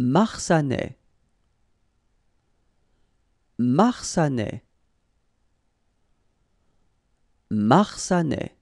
Marsanais Marsanet Marsanais